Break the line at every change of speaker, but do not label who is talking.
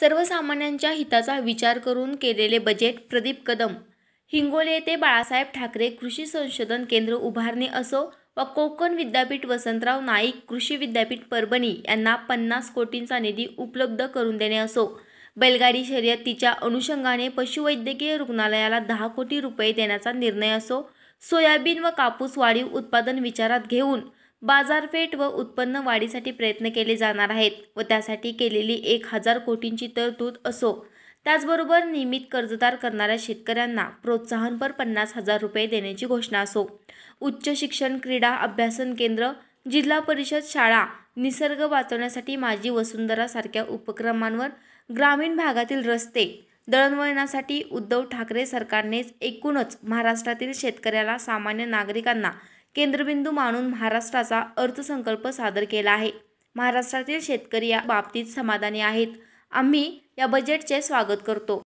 सर्वसामान्यांच्या हिताचा विचार करून केलेले बजेट प्रदीप कदम हिंगोली येथे बाळासाहेब ठाकरे कृषी संशोधन केंद्र उभारणे असो व कोकण विद्यापीठ वसंतराव नाईक कृषी विद्यापीठ परभणी यांना पन्नास कोटींचा निधी उपलब्ध करून देणे असो बैलगाडी शर्यतीच्या अनुषंगाने पशुवैद्यकीय रुग्णालयाला दहा कोटी रुपये देण्याचा निर्णय असो सोयाबीन व कापूस वाढीव उत्पादन विचारात घेऊन बाजारपेठ व उत्पन्न वाढीसाठी प्रयत्न केले जाणार आहेत व त्यासाठी केलेली एक हजार कोटींची तरतूद असो त्याचबरोबर नियमित कर्जदार करणाऱ्या शेतकऱ्यांना प्रोत्साहनपर पन्नास हजार रुपये देण्याची घोषणा असो उच्च शिक्षण क्रीडा अभ्यासन केंद्र जिल्हा परिषद शाळा निसर्ग वाचवण्यासाठी माझी वसुंधरासारख्या उपक्रमांवर ग्रामीण भागातील रस्ते दळणवळणासाठी उद्धव ठाकरे सरकारनेच एकूणच महाराष्ट्रातील शेतकऱ्याला सामान्य नागरिकांना केंद्रबिंदू मानून महाराष्ट्राचा अर्थसंकल्प सादर केला आहे महाराष्ट्रातील शेतकरी या बाबतीत समाधानी आहेत आम्ही या बजेटचे स्वागत करतो